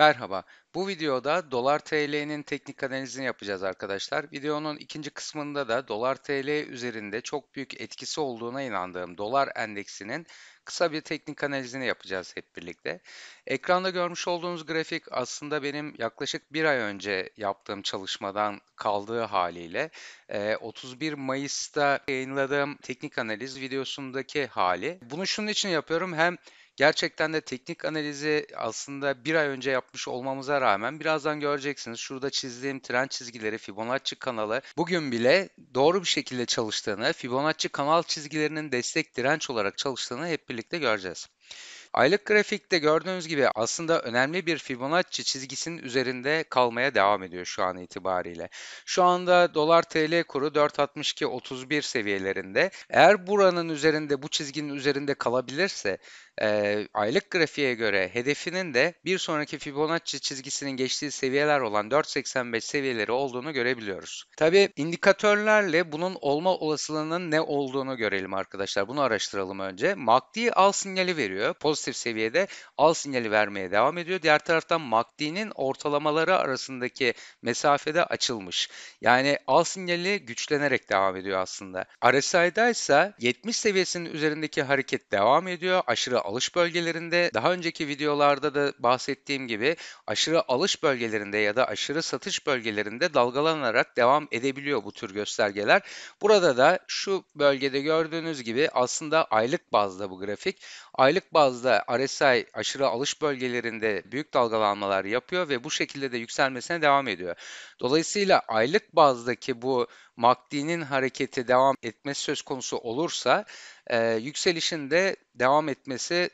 Merhaba. Bu videoda dolar TL'nin teknik analizini yapacağız arkadaşlar. Videonun ikinci kısmında da dolar TL üzerinde çok büyük etkisi olduğuna inandığım dolar endeksinin kısa bir teknik analizini yapacağız hep birlikte. Ekranda görmüş olduğunuz grafik aslında benim yaklaşık bir ay önce yaptığım çalışmadan kaldığı haliyle 31 Mayıs'ta yayınladığım teknik analiz videosundaki hali. Bunu şunun için yapıyorum hem Gerçekten de teknik analizi aslında bir ay önce yapmış olmamıza rağmen birazdan göreceksiniz. Şurada çizdiğim trend çizgileri Fibonacci kanalı bugün bile doğru bir şekilde çalıştığını, Fibonacci kanal çizgilerinin destek direnç olarak çalıştığını hep birlikte göreceğiz. Aylık grafikte gördüğünüz gibi aslında önemli bir Fibonacci çizgisinin üzerinde kalmaya devam ediyor şu an itibariyle. Şu anda dolar TL kuru 4.62-31 seviyelerinde. Eğer buranın üzerinde bu çizginin üzerinde kalabilirse e, aylık grafiğe göre hedefinin de bir sonraki Fibonacci çizgisinin geçtiği seviyeler olan 4.85 seviyeleri olduğunu görebiliyoruz. Tabi indikatörlerle bunun olma olasılığının ne olduğunu görelim arkadaşlar. Bunu araştıralım önce. MACD al sinyali veriyor. Pozitif pozitif seviyede al sinyali vermeye devam ediyor. Diğer taraftan MACD'nin ortalamaları arasındaki mesafede açılmış. Yani al sinyali güçlenerek devam ediyor aslında. RSI'da ise 70 seviyesinin üzerindeki hareket devam ediyor. Aşırı alış bölgelerinde daha önceki videolarda da bahsettiğim gibi aşırı alış bölgelerinde ya da aşırı satış bölgelerinde dalgalanarak devam edebiliyor bu tür göstergeler. Burada da şu bölgede gördüğünüz gibi aslında aylık bazda bu grafik. Aylık bazda hızla RSI aşırı alış bölgelerinde büyük dalgalanmalar yapıyor ve bu şekilde de yükselmesine devam ediyor. Dolayısıyla aylık bazdaki bu MACD'nin hareketi devam etmesi söz konusu olursa e, yükselişin de devam etmesi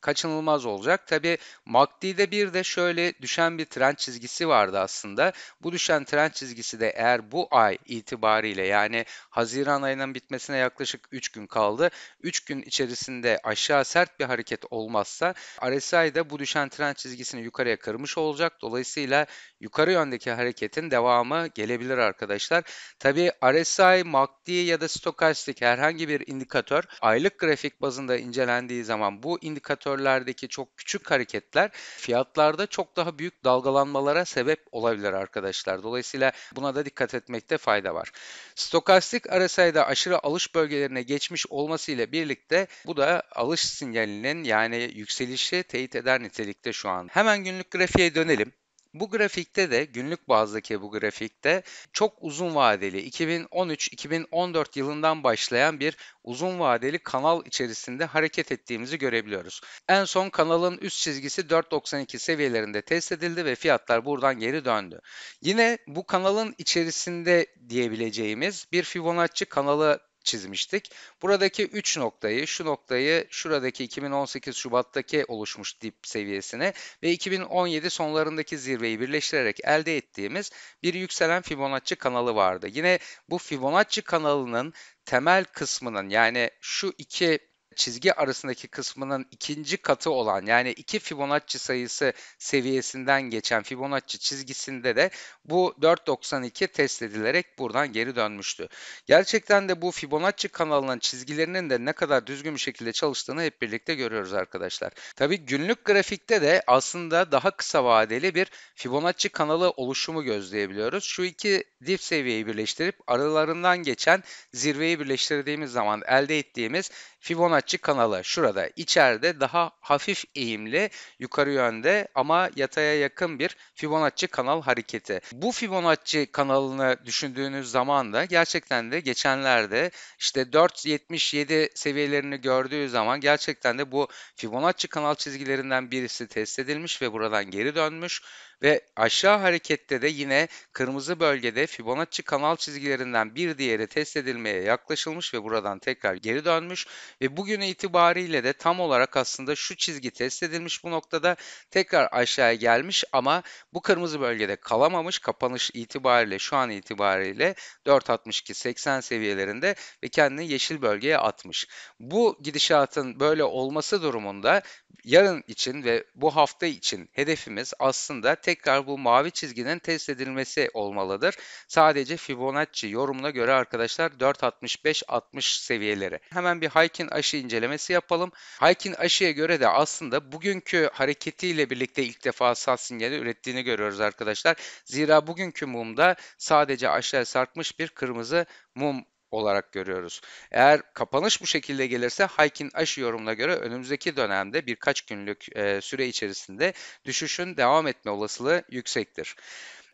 kaçınılmaz olacak. Tabi MACD'de bir de şöyle düşen bir trend çizgisi vardı aslında. Bu düşen trend çizgisi de eğer bu ay itibariyle yani Haziran ayının bitmesine yaklaşık 3 gün kaldı. 3 gün içerisinde aşağı sert bir hareket olmazsa RSI'de bu düşen trend çizgisini yukarıya kırmış olacak. Dolayısıyla yukarı yöndeki hareketin devamı gelebilir arkadaşlar. Tabi RSI, MACD ya da stokastik herhangi bir indikatör aylık grafik bazında incelendiği zaman bu indikatör sektörlerdeki çok küçük hareketler fiyatlarda çok daha büyük dalgalanmalara sebep olabilir arkadaşlar. Dolayısıyla buna da dikkat etmekte fayda var. Stokastik arasayda aşırı alış bölgelerine geçmiş olması ile birlikte bu da alış sinyalinin yani yükselişi teyit eder nitelikte şu an. Hemen günlük grafiğe dönelim. Bu grafikte de günlük bazdaki bu grafikte çok uzun vadeli 2013-2014 yılından başlayan bir uzun vadeli kanal içerisinde hareket ettiğimizi görebiliyoruz. En son kanalın üst çizgisi 4.92 seviyelerinde test edildi ve fiyatlar buradan geri döndü. Yine bu kanalın içerisinde diyebileceğimiz bir Fibonacci kanalı çizmiştik. Buradaki 3 noktayı, şu noktayı, şuradaki 2018 Şubat'taki oluşmuş dip seviyesine ve 2017 sonlarındaki zirveyi birleştirerek elde ettiğimiz bir yükselen Fibonacci kanalı vardı. Yine bu Fibonacci kanalının temel kısmının yani şu iki çizgi arasındaki kısmının ikinci katı olan yani iki Fibonacci sayısı seviyesinden geçen Fibonacci çizgisinde de bu 4.92 test edilerek buradan geri dönmüştü. Gerçekten de bu Fibonacci kanalının çizgilerinin de ne kadar düzgün bir şekilde çalıştığını hep birlikte görüyoruz arkadaşlar. Tabi günlük grafikte de aslında daha kısa vadeli bir Fibonacci kanalı oluşumu gözleyebiliyoruz. Şu iki dip seviyeyi birleştirip aralarından geçen zirveyi birleştirdiğimiz zaman elde ettiğimiz Fibonacci kanatçı kanalı şurada içeride daha hafif eğimli yukarı yönde ama yataya yakın bir Fibonacci kanal hareketi. Bu Fibonacci kanalını düşündüğünüz zaman da gerçekten de geçenlerde işte 4.77 seviyelerini gördüğü zaman gerçekten de bu Fibonacci kanal çizgilerinden birisi test edilmiş ve buradan geri dönmüş ve aşağı harekette de yine kırmızı bölgede Fibonacci kanal çizgilerinden bir diğeri test edilmeye yaklaşılmış ve buradan tekrar geri dönmüş. Ve bugün itibariyle de tam olarak aslında şu çizgi test edilmiş bu noktada tekrar aşağıya gelmiş ama bu kırmızı bölgede kalamamış kapanış itibariyle şu an itibariyle 4.62-80 seviyelerinde ve kendini yeşil bölgeye atmış. Bu gidişatın böyle olması durumunda yarın için ve bu hafta için hedefimiz aslında tekrar bu mavi çizginin test edilmesi olmalıdır. Sadece Fibonacci yorumuna göre arkadaşlar 4.65-60 seviyeleri. Hemen bir Haykin aşı incelemesi yapalım. Haykin aşıya göre de aslında bugünkü hareketiyle birlikte ilk defa sal sinyali ürettiğini görüyoruz arkadaşlar. Zira bugünkü mumda sadece aşağı sarkmış bir kırmızı mum olarak görüyoruz. Eğer kapanış bu şekilde gelirse Haykin aşı yorumuna göre önümüzdeki dönemde birkaç günlük e, süre içerisinde düşüşün devam etme olasılığı yüksektir.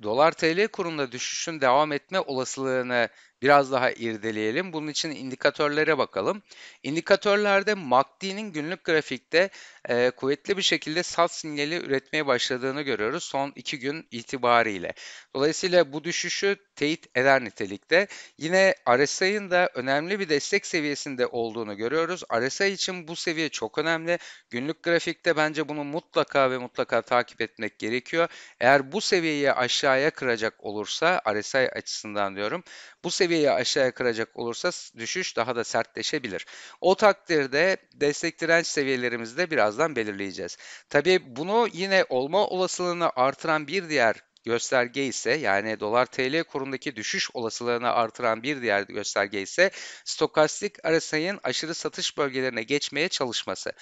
Dolar TL kurunda düşüşün devam etme olasılığını biraz daha irdeleyelim. Bunun için indikatörlere bakalım. İndikatörlerde MACD'nin günlük grafikte e, kuvvetli bir şekilde sat sinyali üretmeye başladığını görüyoruz son 2 gün itibariyle. Dolayısıyla bu düşüşü teyit eder nitelikte. Yine RSI'nin da önemli bir destek seviyesinde olduğunu görüyoruz. RSI için bu seviye çok önemli. Günlük grafikte bence bunu mutlaka ve mutlaka takip etmek gerekiyor. Eğer bu seviyeyi aşağıya kıracak olursa RSI açısından diyorum. Bu seviye seviyeyi aşağıya kıracak olursa düşüş daha da sertleşebilir. O takdirde destek direnç seviyelerimizi de birazdan belirleyeceğiz. Tabii bunu yine olma olasılığını artıran bir diğer gösterge ise yani dolar TL kurundaki düşüş olasılığını artıran bir diğer gösterge ise stokastik RSI'nin aşırı satış bölgelerine geçmeye çalışması.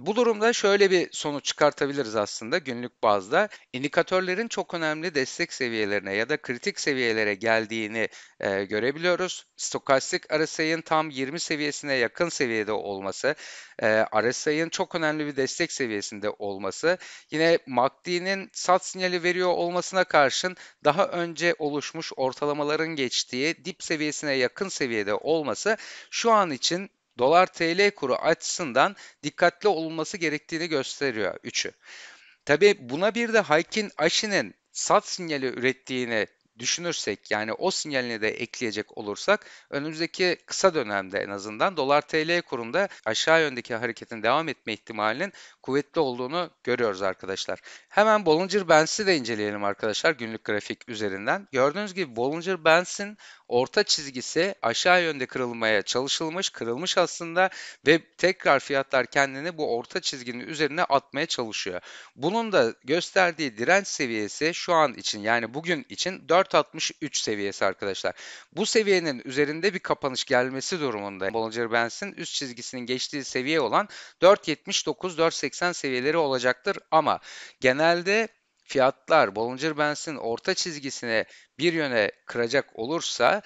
Bu durumda şöyle bir sonuç çıkartabiliriz aslında günlük bazda. İndikatörlerin çok önemli destek seviyelerine ya da kritik seviyelere geldiğini e, görebiliyoruz. Stokastik RSI'nin tam 20 seviyesine yakın seviyede olması, e, RSI'nin çok önemli bir destek seviyesinde olması, yine MACD'nin sat sinyali veriyor olmasına karşın daha önce oluşmuş ortalamaların geçtiği dip seviyesine yakın seviyede olması şu an için dolar TL kuru açısından dikkatli olunması gerektiğini gösteriyor üçü. Tabi buna bir de Haykin Aşi'nin sat sinyali ürettiğini düşünürsek yani o sinyalini de ekleyecek olursak önümüzdeki kısa dönemde en azından dolar TL kurunda aşağı yöndeki hareketin devam etme ihtimalinin kuvvetli olduğunu görüyoruz arkadaşlar. Hemen Bollinger Bands'i de inceleyelim arkadaşlar günlük grafik üzerinden. Gördüğünüz gibi Bollinger Bands'in Orta çizgisi aşağı yönde kırılmaya çalışılmış, kırılmış aslında ve tekrar fiyatlar kendini bu orta çizginin üzerine atmaya çalışıyor. Bunun da gösterdiği direnç seviyesi şu an için yani bugün için 4.63 seviyesi arkadaşlar. Bu seviyenin üzerinde bir kapanış gelmesi durumunda Bollinger Bands'in üst çizgisinin geçtiği seviye olan 4.79-4.80 seviyeleri olacaktır ama genelde fiyatlar Bollinger Bands'in orta çizgisine bir yöne kıracak olursa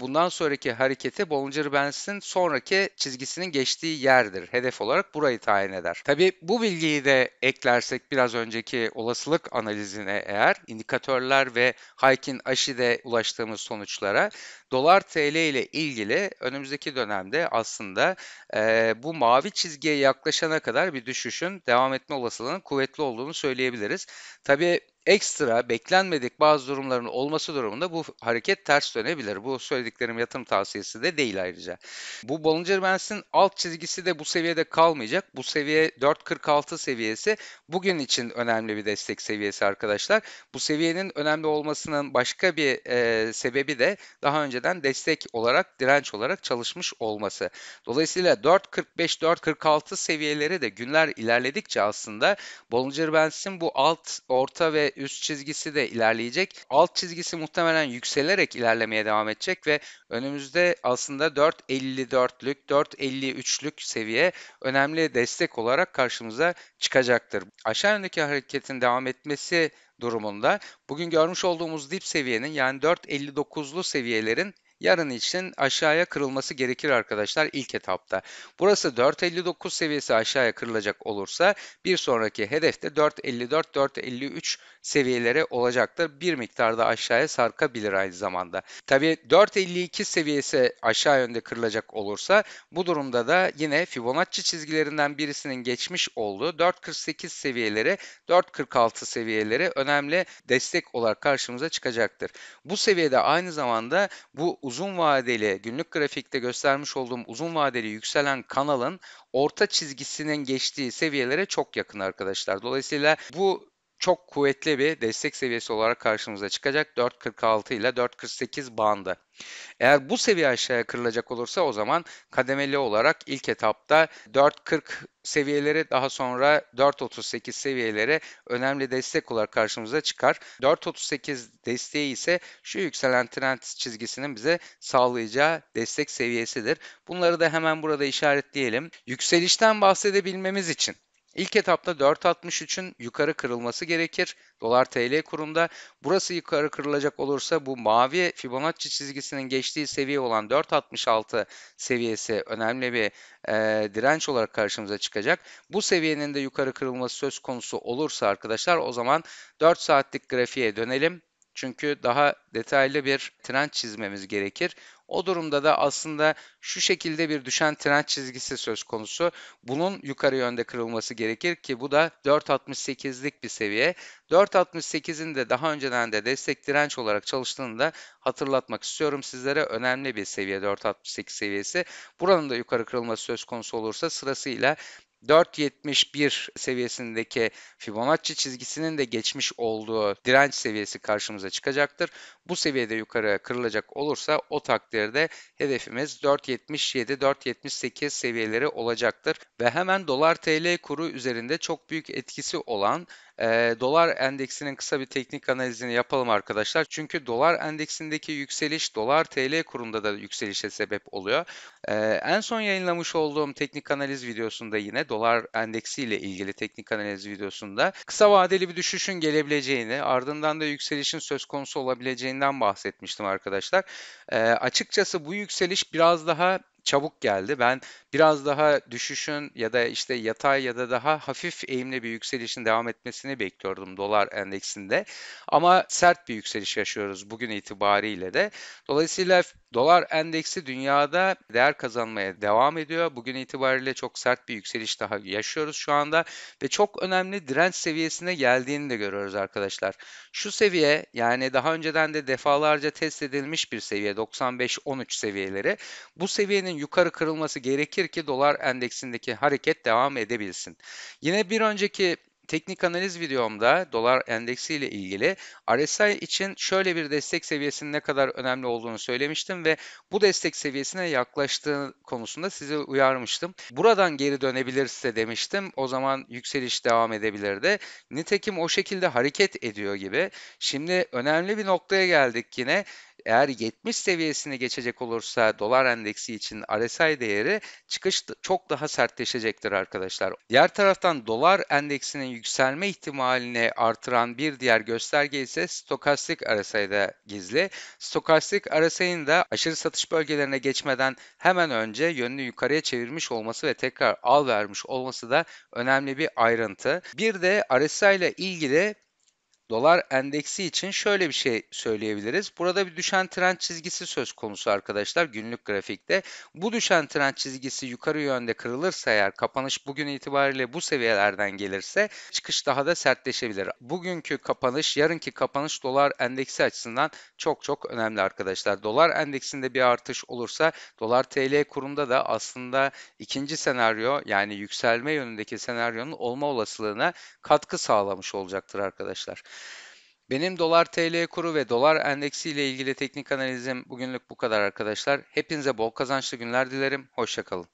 bundan sonraki hareketi Bollinger Bands'in sonraki çizgisinin geçtiği yerdir. Hedef olarak burayı tayin eder. Tabi bu bilgiyi de eklersek biraz önceki olasılık analizine eğer indikatörler ve Haykin Aşi'de ulaştığımız sonuçlara dolar TL ile ilgili önümüzdeki dönemde aslında e, bu mavi çizgiye yaklaşana kadar bir düşüşün devam etme olasılığının kuvvetli olduğunu söyleyebiliriz. Tabii ekstra beklenmedik bazı durumların olması durumunda bu hareket ters dönebilir. Bu söylediklerim yatırım tavsiyesi de değil ayrıca. Bu Bollinger Bands'in alt çizgisi de bu seviyede kalmayacak. Bu seviye 4.46 seviyesi bugün için önemli bir destek seviyesi arkadaşlar. Bu seviyenin önemli olmasının başka bir e, sebebi de daha önceden destek olarak direnç olarak çalışmış olması. Dolayısıyla 4.45-4.46 seviyeleri de günler ilerledikçe aslında Bollinger Bands'in bu alt, orta ve üst çizgisi de ilerleyecek. Alt çizgisi muhtemelen yükselerek ilerlemeye devam edecek ve önümüzde aslında 4.54'lük, 4.53'lük seviye önemli destek olarak karşımıza çıkacaktır. Aşağı yönündeki hareketin devam etmesi durumunda bugün görmüş olduğumuz dip seviyenin yani 4.59'lu seviyelerin yarın için aşağıya kırılması gerekir arkadaşlar ilk etapta. Burası 4.59 seviyesi aşağıya kırılacak olursa bir sonraki hedefte 4.54-4.53 seviyeleri olacaktır. Bir miktarda aşağıya sarkabilir aynı zamanda. Tabii 4.52 seviyesi aşağı yönde kırılacak olursa bu durumda da yine Fibonacci çizgilerinden birisinin geçmiş olduğu 4.48 seviyeleri 4.46 seviyeleri önemli destek olarak karşımıza çıkacaktır. Bu seviyede aynı zamanda bu uzun vadeli günlük grafikte göstermiş olduğum uzun vadeli yükselen kanalın orta çizgisinin geçtiği seviyelere çok yakın arkadaşlar. Dolayısıyla bu çok kuvvetli bir destek seviyesi olarak karşımıza çıkacak 4.46 ile 4.48 bandı. Eğer bu seviye aşağıya kırılacak olursa o zaman kademeli olarak ilk etapta 4.40 seviyelere daha sonra 4.38 seviyelere önemli destek olarak karşımıza çıkar. 4.38 desteği ise şu yükselen trend çizgisinin bize sağlayacağı destek seviyesidir. Bunları da hemen burada işaretleyelim. Yükselişten bahsedebilmemiz için İlk etapta 4.63'ün yukarı kırılması gerekir. Dolar TL kurunda burası yukarı kırılacak olursa bu mavi Fibonacci çizgisinin geçtiği seviye olan 4.66 seviyesi önemli bir e, direnç olarak karşımıza çıkacak. Bu seviyenin de yukarı kırılması söz konusu olursa arkadaşlar o zaman 4 saatlik grafiğe dönelim. Çünkü daha detaylı bir trend çizmemiz gerekir. O durumda da aslında şu şekilde bir düşen trend çizgisi söz konusu. Bunun yukarı yönde kırılması gerekir ki bu da 4.68'lik bir seviye. 4.68'in de daha önceden de destek direnç olarak çalıştığını da hatırlatmak istiyorum sizlere. Önemli bir seviye 4.68 seviyesi. Buranın da yukarı kırılması söz konusu olursa sırasıyla 4.71 seviyesindeki Fibonacci çizgisinin de geçmiş olduğu direnç seviyesi karşımıza çıkacaktır. Bu seviyede yukarı kırılacak olursa o takdirde hedefimiz 4.77-4.78 seviyeleri olacaktır. Ve hemen dolar TL kuru üzerinde çok büyük etkisi olan e, dolar endeksinin kısa bir teknik analizini yapalım arkadaşlar. Çünkü dolar endeksindeki yükseliş dolar TL kurunda da yükselişe sebep oluyor. E, en son yayınlamış olduğum teknik analiz videosunda yine dolar endeksi ile ilgili teknik analiz videosunda kısa vadeli bir düşüşün gelebileceğini ardından da yükselişin söz konusu olabileceğinden bahsetmiştim arkadaşlar. E, açıkçası bu yükseliş biraz daha çabuk geldi. Ben biraz daha düşüşün ya da işte yatay ya da daha hafif eğimli bir yükselişin devam etmesini bekliyordum dolar endeksinde. Ama sert bir yükseliş yaşıyoruz bugün itibariyle de. Dolayısıyla Dolar endeksi dünyada değer kazanmaya devam ediyor. Bugün itibariyle çok sert bir yükseliş daha yaşıyoruz şu anda ve çok önemli direnç seviyesine geldiğini de görüyoruz arkadaşlar. Şu seviye yani daha önceden de defalarca test edilmiş bir seviye 95-13 seviyeleri. Bu seviyenin yukarı kırılması gerekir ki dolar endeksindeki hareket devam edebilsin. Yine bir önceki teknik analiz videomda dolar endeksi ile ilgili RSI için şöyle bir destek seviyesinin ne kadar önemli olduğunu söylemiştim ve bu destek seviyesine yaklaştığı konusunda sizi uyarmıştım. Buradan geri dönebilirse demiştim. O zaman yükseliş devam edebilirdi. Nitekim o şekilde hareket ediyor gibi. Şimdi önemli bir noktaya geldik yine eğer 70 seviyesini geçecek olursa dolar endeksi için RSI değeri çıkış çok daha sertleşecektir arkadaşlar. Diğer taraftan dolar endeksinin yükselme ihtimalini artıran bir diğer gösterge ise stokastik RSI'de gizli. Stokastik RSI'nin de aşırı satış bölgelerine geçmeden hemen önce yönünü yukarıya çevirmiş olması ve tekrar al vermiş olması da önemli bir ayrıntı. Bir de RSI ile ilgili Dolar endeksi için şöyle bir şey söyleyebiliriz. Burada bir düşen trend çizgisi söz konusu arkadaşlar günlük grafikte. Bu düşen trend çizgisi yukarı yönde kırılırsa eğer kapanış bugün itibariyle bu seviyelerden gelirse çıkış daha da sertleşebilir. Bugünkü kapanış yarınki kapanış dolar endeksi açısından çok çok önemli arkadaşlar. Dolar endeksinde bir artış olursa dolar TL kurunda da aslında ikinci senaryo yani yükselme yönündeki senaryonun olma olasılığına katkı sağlamış olacaktır arkadaşlar. Benim dolar TL kuru ve dolar endeksi ile ilgili teknik analizim bugünlük bu kadar arkadaşlar. Hepinize bol kazançlı günler dilerim. Hoşçakalın.